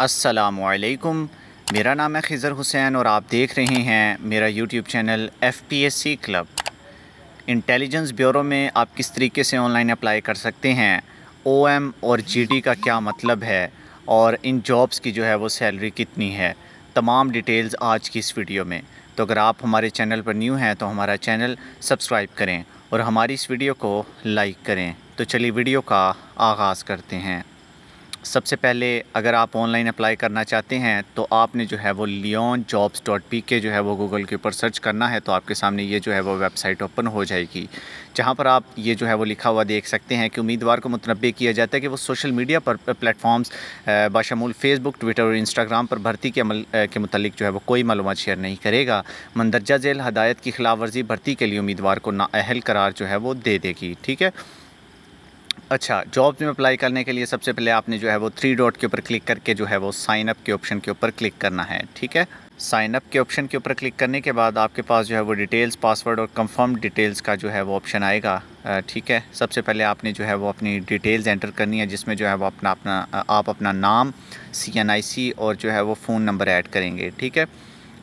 असलकुम मेरा नाम है खिज़र हुसैन और आप देख रहे हैं मेरा YouTube channel F P S C club intelligence bureau में आप किस तरीके से ऑनलाइन अप्लाई कर सकते हैं ओ एम और जी डी का क्या मतलब है और इन जॉब्स की जो है वो सैलरी कितनी है तमाम डिटेल्स आज की इस वीडियो में तो अगर आप हमारे चैनल पर न्यू हैं तो हमारा चैनल सब्सक्राइब करें और हमारी इस वीडियो को लाइक करें तो चलिए वीडियो का आगाज़ करते हैं सबसे पहले अगर आप ऑनलाइन अप्लाई करना चाहते हैं तो आपने जो है वो लियोन जॉब्स डॉट पी के जो है वो गूगल के ऊपर सर्च करना है तो आपके सामने ये जो है वो वेबसाइट ओपन हो जाएगी जहाँ पर आप ये जो है वो लिखा हुआ देख सकते हैं कि उम्मीदवार को मतनबे किया जाता है कि वो सोशल मीडिया पर प्लेटफॉर्म्स बाशमूल फेसबुक ट्विटर और इंस्टाग्राम पर भर्ती के अमल के मतलब जो है वो कोई मालूम शेयर नहीं करेगा मंदरजा जेल हदायत की खिलाफ वर्जी भर्ती के लिए उम्मीदवार को नाअहल करार जो है वो दे देगी ठीक है अच्छा जॉब्स में अप्लाई करने के लिए सबसे पहले आपने जो है वो थ्री डॉट के ऊपर क्लिक करके जो है वो साइन अप के ऑप्शन के ऊपर क्लिक करना है ठीक है साइन अप के ऑप्शन के ऊपर क्लिक करने के बाद आपके पास जो है वो डिटेल्स पासवर्ड और कंफर्म डिटेल्स का जो है वो ऑप्शन आएगा ठीक है सबसे पहले आपने जो है वो अपनी डिटेल्स एंटर करनी है जिसमें जो है वो अपना अपना आप अपना नाम सी और जो है वो फ़ोन नंबर ऐड करेंगे ठीक है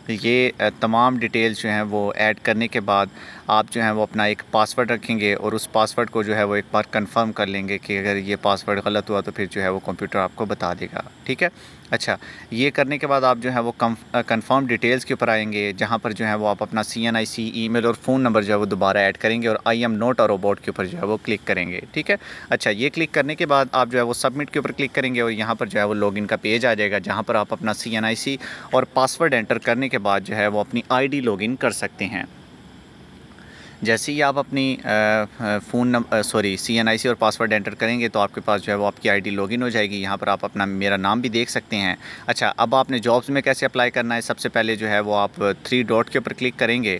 ये तमाम डिटेल्स जो हैं वो ऐड करने के बाद आप जो है वो अपना एक पासवर्ड रखेंगे और उस पासवर्ड को जो है वो एक बार कंफर्म कर लेंगे कि अगर ये पासवर्ड गलत हुआ तो फिर जो है वो कंप्यूटर आपको बता देगा ठीक है अच्छा ये करने के बाद आप जो है वो कंफर्म डिटेल्स के ऊपर आएंगे जहाँ पर जो है वो आप अपना C N I C email और फ़ोन नंबर जो है वो दोबारा ऐड करेंगे और आई एम नोट और रोबोट के ऊपर जो है वो क्लिक करेंगे ठीक है अच्छा ये क्लिक करने के बाद आप जो है वो सबमिट के ऊपर क्लिक करेंगे और यहाँ पर जो है वो लॉगिन का पेज आ जाएगा जहाँ पर आप अपना सी एन आई सी और पासवर्ड एंटर करने के बाद जो है वो अपनी आई डी लॉगिन कर सकते हैं जैसे ही आप अपनी phone number sorry C N I C और पासवर्ड एंटर करेंगे तो आपके पास जो है वो आपकी आई डी लॉगिन हो जाएगी यहाँ पर आप अपना मेरा नाम भी देख सकते हैं अच्छा अब आपने जॉब्स में कैसे अप्लाई करना है सबसे पहले जो है वो आप थ्री डॉट के ऊपर क्लिक करेंगे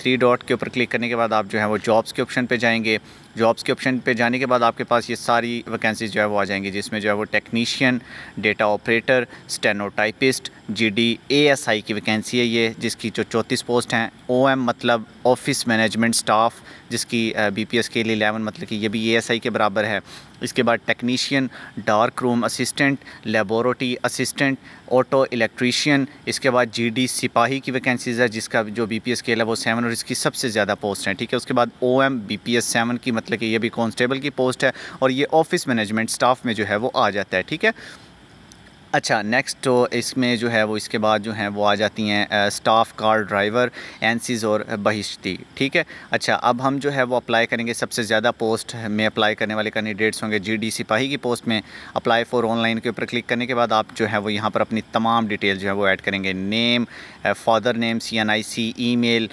थ्री डॉट के ऊपर क्लिक करने के बाद आप जो है वो जॉब्स के ऑप्शन पर जाएंगे जॉब्स के ऑप्शन पे जाने के बाद आपके पास ये सारी वैकेंसीज जो है वो आ जाएंगी जिसमें जो है वो technician data operator stenotypist GDASI की वैकेंसी है ये जिसकी जो चौंतीस पोस्ट हैं ओएम मतलब ऑफिस मैनेजमेंट स्टाफ जिसकी बीपीएस के लिए एलेवन मतलब कि ये भी एएसआई के बराबर है इसके बाद technician dark room assistant laboratory assistant auto electrician इसके बाद जीडी सिपाही की वैकेंसीज़ है जिसका जो बी पी एस स्केल है वो सेवन और इसकी सबसे ज़्यादा पोस्ट है ठीक है उसके बाद O M B P S seven की मतलब कि ये भी कॉन्स्टेबल की पोस्ट है और ये ऑफिस मैनेजमेंट स्टाफ में जो है वो आ जाता है ठीक है अच्छा नेक्स्ट तो इसमें जो है वो इसके बाद जो है वो आ जाती हैं स्टाफ कार ड्राइवर एनसीज और बहिश्ती ठीक है अच्छा अब हम जो है वो अप्लाई करेंगे सबसे ज़्यादा पोस्ट में अप्लाई करने वाले कैंडिडेट्स होंगे जी डी सिपाही की पोस्ट में अप्लाई फॉर ऑनलाइन के ऊपर क्लिक करने के बाद आप जो है वो यहाँ पर अपनी तमाम डिटेल जो है वो ऐड करेंगे name father name C N I C email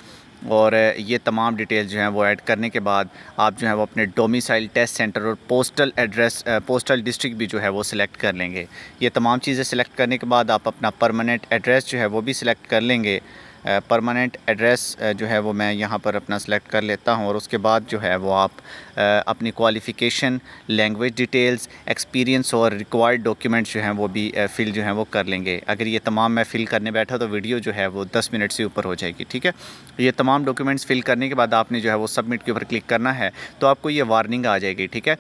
और ये तमाम डिटेल जो हैं वो ऐड करने के बाद आप जो है वो अपने डोमिसाइल टेस्ट सेंटर और पोस्टल एड्रेस पोस्टल डिस्ट्रिक्ट भी जो है वो सिलेक्ट कर लेंगे ये तमाम चीज़ें सिलेक्ट करने के बाद आप अपना परमानेंट एड्रेस जो है वो भी सिलेक्ट कर लेंगे परमानेंट एड्रेस जो है वो मैं यहाँ पर अपना सेलेक्ट कर लेता हूँ और उसके बाद जो है वो आप अपनी क्वालिफ़िकेशन लैंग्वेज डिटेल्स एक्सपीरियंस और रिक्वायर्ड डॉक्यूमेंट्स जो हैं वो भी फ़िल जो है वो कर लेंगे अगर ये तमाम मैं फ़िल करने बैठा तो वीडियो जो है वो दस मिनट से ऊपर हो जाएगी ठीक है ये तमाम डॉक्यूमेंट्स फ़िल करने के बाद आपने जो है वो सबमिट के ऊपर क्लिक करना है तो आपको ये वार्निंग आ जाएगी ठीक है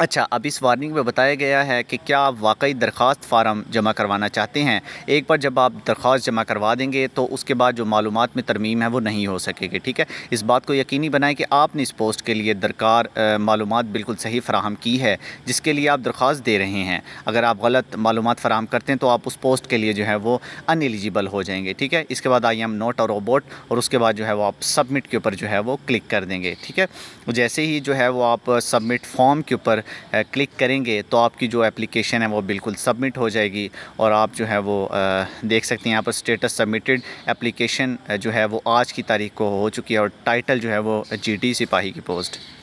अच्छा अब इस वार्निंग में बताया गया है कि क्या आप वाकई दरख्वास्त फ़ारम जमा करवाना चाहते हैं एक बार जब आप दरख्वास्त जमा करवा देंगे तो उसके बाद जो मालूम में तरमीम है वो नहीं हो सकेगी ठीक है इस बात को यकीनी बनाएं कि आपने इस पोस्ट के लिए दरकार मालूम बिल्कुल सही फ़राहम की है जिसके लिए आप दरख्वास्त दे रहे हैं अगर आप गलत मालूम फ़राहम करते हैं तो आप उस पोस्ट के लिए जो है वो अन एलिजिबल हो जाएंगे ठीक है इसके बाद आई एम नोट और रोबोट और उसके बाद जो है वो आप सबमिट के ऊपर जो है वो क्लिक कर देंगे ठीक है जैसे ही जो है वो आप सबमिट फॉर्म के ऊपर क्लिक करेंगे तो आपकी जो एप्लीकेशन है वो बिल्कुल सबमिट हो जाएगी और आप जो है वो देख सकते हैं यहाँ पर स्टेटस सबमिटेड एप्लीकेशन जो है वो आज की तारीख को हो चुकी है और टाइटल जो है वो जी सिपाही की पोस्ट